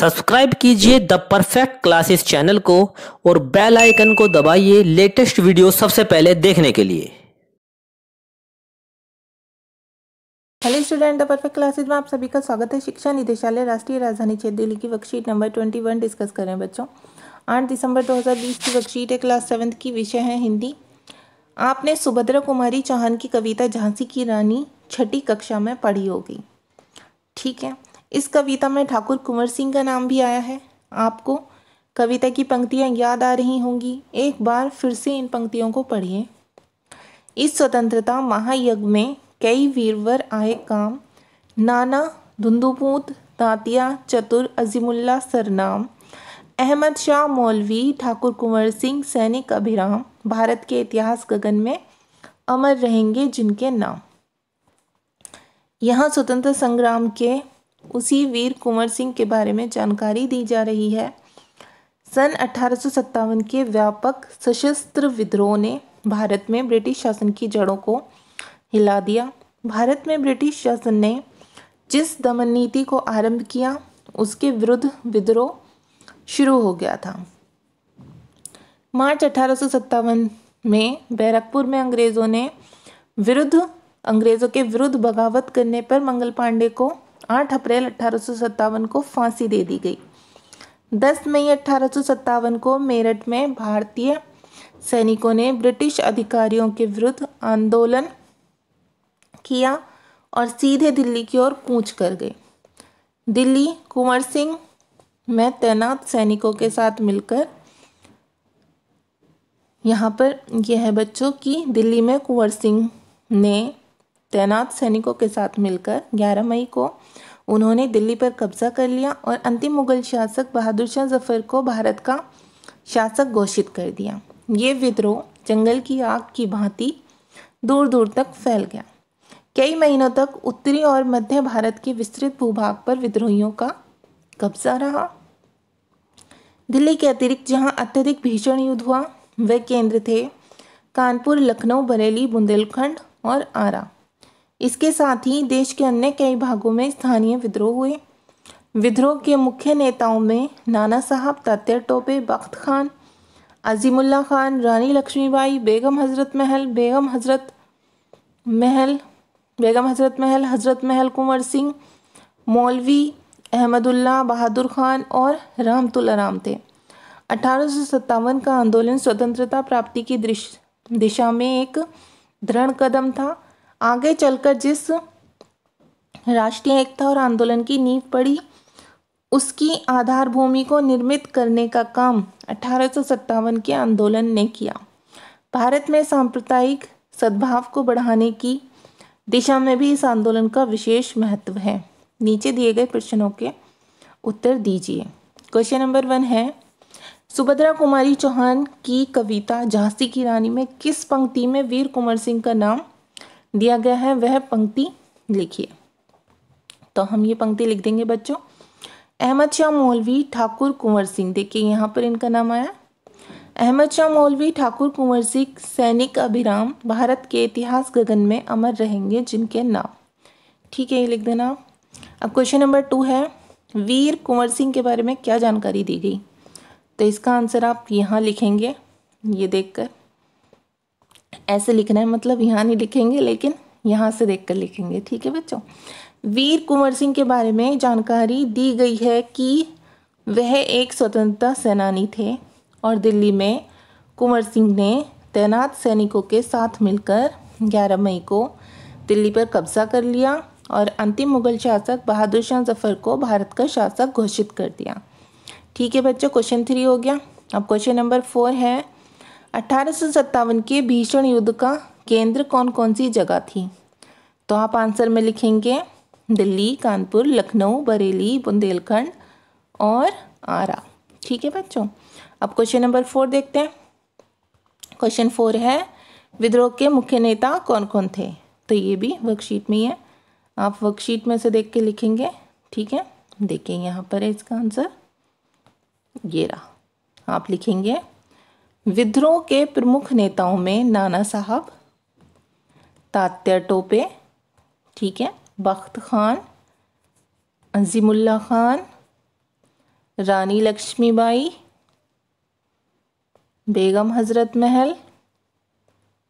subscribe कीजिए the perfect classes channel को और बेल आइकन को दबाइए लेटेस्ट वीडियो सबसे पहले देखने के लिए hello student the perfect classes में आप सभी का स्वागत है शिक्षा निदेशालय राष्ट्रीय राजधानी क्षेत्र दिल्ली की worksheet number twenty one discuss कर रहे हैं बच्चों आठ दिसंबर 2020 की वर्कशीट है क्लास सेवन्थ की विषय है हिंदी आपने सुभद्रा कुमारी चौहान की कविता झांसी की रानी छठी कक्षा में पढ़ी होगी ठीक है इस कविता में ठाकुर कुंवर सिंह का नाम भी आया है आपको कविता की पंक्तियाँ याद आ रही होंगी एक बार फिर से इन पंक्तियों को पढ़िए इस स्वतंत्रता महायज्ञ में कई वीरवर आए काम नाना धुंधुपूत तांतिया चतुर अजीमुल्ला सरनाम अहमद शाह मौलवी ठाकुर कुंवर सिंह सैनिक अभिराम भारत के इतिहास गगन में अमर रहेंगे जिनके नाम यहाँ स्वतंत्र संग्राम के उसी वीर कुंवर सिंह के बारे में जानकारी दी जा रही है सन अठारह के व्यापक सशस्त्र विद्रोह ने भारत में ब्रिटिश शासन की जड़ों को हिला दिया भारत में ब्रिटिश शासन ने जिस दमन नीति को आरंभ किया उसके विरुद्ध विद्रोह शुरू हो गया था मार्च अठारह में बैरकपुर में अंग्रेज़ों ने विरुद्ध अंग्रेज़ों के विरुद्ध बगावत करने पर मंगल पांडे को आठ अप्रैल अठारह को फांसी दे दी गई दस मई अठारह को मेरठ में भारतीय सैनिकों ने ब्रिटिश अधिकारियों के विरुद्ध आंदोलन किया और सीधे दिल्ली की ओर कूच कर गए दिल्ली कुंवर सिंह में तैनात सैनिकों के साथ मिलकर यहाँ पर यह है बच्चों की दिल्ली में कुंवर सिंह ने तैनात सैनिकों के साथ मिलकर 11 मई को उन्होंने दिल्ली पर कब्जा कर लिया और अंतिम मुगल शासक बहादुर शाह जफर को भारत का शासक घोषित कर दिया ये विद्रोह जंगल की आग की भांति दूर दूर तक फैल गया कई महीनों तक उत्तरी और मध्य भारत के विस्तृत भूभाग पर विद्रोहियों का कब्जा रहा दिल्ली के अतिरिक्त जहां अत्यधिक भीषण युद्ध हुआ वे केंद्र थे कानपुर लखनऊ बरेली बुंदेलखंड और आरा इसके साथ ही देश के अन्य कई भागों में स्थानीय विद्रोह हुए विद्रोह के मुख्य नेताओं में नाना साहब तात्या टोपे बख्त खान अजीमुल्ला खान रानी लक्ष्मीबाई बेगम हज़रत महल बेगम हज़रत महल बेगम हज़रत महल हज़रत महल कुंवर सिंह मौलवी अहमदुल्ला बहादुर खान और रामतुलाराम थे अठारह का आंदोलन स्वतंत्रता प्राप्ति की दिशा में एक दृढ़ कदम था आगे चलकर जिस राष्ट्रीय एकता और आंदोलन की नींव पड़ी उसकी आधार भूमि को निर्मित करने का काम अठारह के आंदोलन ने किया भारत में सांप्रदायिक सद्भाव को बढ़ाने की दिशा में भी इस आंदोलन का विशेष महत्व है नीचे दिए गए प्रश्नों के उत्तर दीजिए क्वेश्चन नंबर वन है सुभद्रा कुमारी चौहान की कविता झांसी की रानी में किस पंक्ति में वीर कुंवर सिंह का नाम दिया गया है वह पंक्ति लिखिए तो हम ये पंक्ति लिख देंगे बच्चों अहमद शाह मौलवी ठाकुर कुंवर सिंह देखिए यहाँ पर इनका नाम आया अहमद शाह मौलवी ठाकुर कुंवर सिंह सैनिक अभिराम भारत के इतिहास गगन में अमर रहेंगे जिनके नाम ठीक है ये लिख देना आप अब क्वेश्चन नंबर टू है वीर कुंवर सिंह के बारे में क्या जानकारी दी गई तो इसका आंसर आप यहाँ लिखेंगे ये देखकर ऐसे लिखना है मतलब यहाँ नहीं लिखेंगे लेकिन यहाँ से देख कर लिखेंगे ठीक है बच्चों वीर कुंवर सिंह के बारे में जानकारी दी गई है कि वह एक स्वतंत्रता सेनानी थे और दिल्ली में कुंवर सिंह ने तैनात सैनिकों के साथ मिलकर 11 मई को दिल्ली पर कब्जा कर लिया और अंतिम मुगल शासक बहादुर शाह जफर को भारत का शासक घोषित कर दिया ठीक है बच्चों क्वेश्चन थ्री हो गया अब क्वेश्चन नंबर फोर है अठारह के भीषण युद्ध का केंद्र कौन कौन सी जगह थी तो आप आंसर में लिखेंगे दिल्ली कानपुर लखनऊ बरेली बुंदेलखंड और आरा ठीक है बच्चों अब क्वेश्चन नंबर फोर देखते हैं क्वेश्चन फोर है विद्रोह के मुख्य नेता कौन कौन थे तो ये भी वर्कशीट में ही है आप वर्कशीट में से देख के लिखेंगे ठीक है देखें यहाँ पर है इसका आंसर ये रहा आप लिखेंगे विद्रोह के प्रमुख नेताओं में नाना साहब तात्या टोपे ठीक है बख्त खान अजीमुल्ला खान रानी लक्ष्मीबाई बेगम हज़रत महल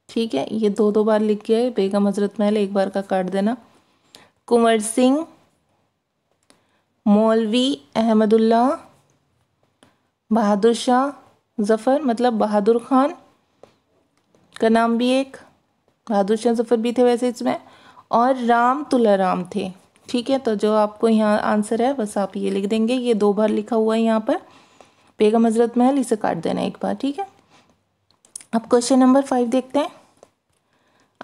ठीक है ये दो दो बार लिख गया है बेगम हज़रत महल एक बार का काट देना कुंवर सिंह मौलवी अहमदुल्ला बहादुर शाह ज़फ़र मतलब बहादुर खान का नाम भी एक बहादुर शाह ज़फ़र भी थे वैसे इसमें और राम तुलाराम थे ठीक है तो जो आपको यहाँ आंसर है बस आप ये लिख देंगे ये दो बार लिखा हुआ है यहाँ पर बेगम हजरत महल इसे काट देना एक बार ठीक है अब क्वेश्चन नंबर फाइव देखते हैं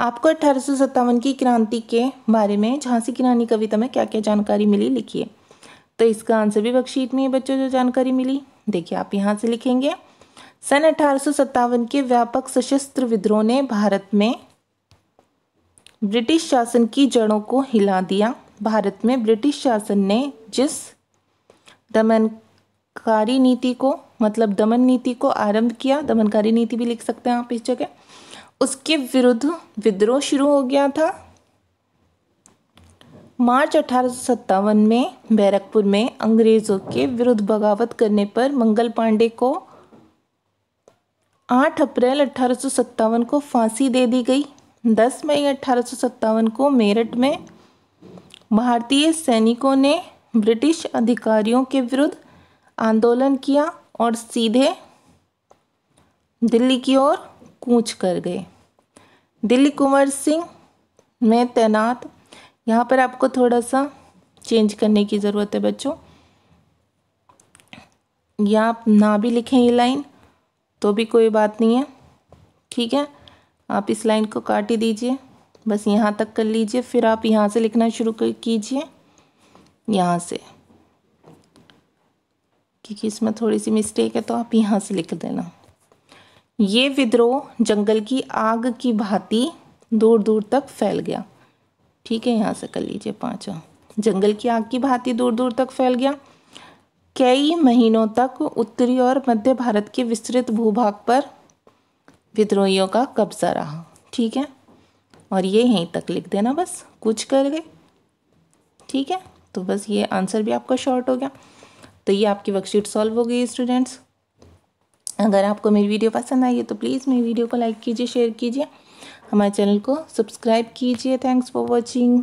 आपको अठारह की क्रांति के बारे में झांसी की रानी कविता में क्या क्या जानकारी मिली लिखिए तो इसका आंसर भी वर्कशीट में बच्चों जो जानकारी मिली देखिए आप यहाँ से लिखेंगे सन अठारह के व्यापक सशस्त्र विद्रोह ने भारत में ब्रिटिश शासन की जड़ों को हिला दिया भारत में ब्रिटिश शासन ने जिस दमनकारी नीति को मतलब दमन नीति को आरंभ किया दमनकारी नीति भी लिख सकते हैं आप इस जगह उसके विरुद्ध विद्रोह शुरू हो गया था मार्च अठारह में बैरकपुर में अंग्रेज़ों के विरुद्ध बगावत करने पर मंगल पांडे को आठ अप्रैल अट्ठारह को फांसी दे दी गई दस मई अट्ठारह को मेरठ में भारतीय सैनिकों ने ब्रिटिश अधिकारियों के विरुद्ध आंदोलन किया और सीधे दिल्ली की ओर कूच कर गए दिल्ली कुंवर सिंह में तैनात यहाँ पर आपको थोड़ा सा चेंज करने की ज़रूरत है बच्चों या आप ना भी लिखें ये लाइन तो भी कोई बात नहीं है ठीक है आप इस लाइन को काट ही दीजिए बस यहाँ तक कर लीजिए फिर आप यहाँ से लिखना शुरू कीजिए यहाँ से क्योंकि इसमें थोड़ी सी मिस्टेक है तो आप यहाँ से लिख देना ये विद्रोह जंगल की आग की भांति दूर दूर तक फैल गया ठीक है यहाँ से कर लीजिए पाँचों जंगल की आग की भांति दूर दूर तक फैल गया कई महीनों तक उत्तरी और मध्य भारत के विस्तृत भूभाग पर विद्रोहियों का कब्जा रहा ठीक है और ये यहीं तक लिख देना बस कुछ कर गए ठीक है तो बस ये आंसर भी आपका शॉर्ट हो गया तो ये आपकी वर्कशीट सॉल्व हो गई स्टूडेंट्स अगर आपको मेरी वीडियो पसंद आई है तो प्लीज़ मेरी वीडियो को लाइक कीजिए शेयर कीजिए हमारे चैनल को सब्सक्राइब कीजिए थैंक्स फॉर वॉचिंग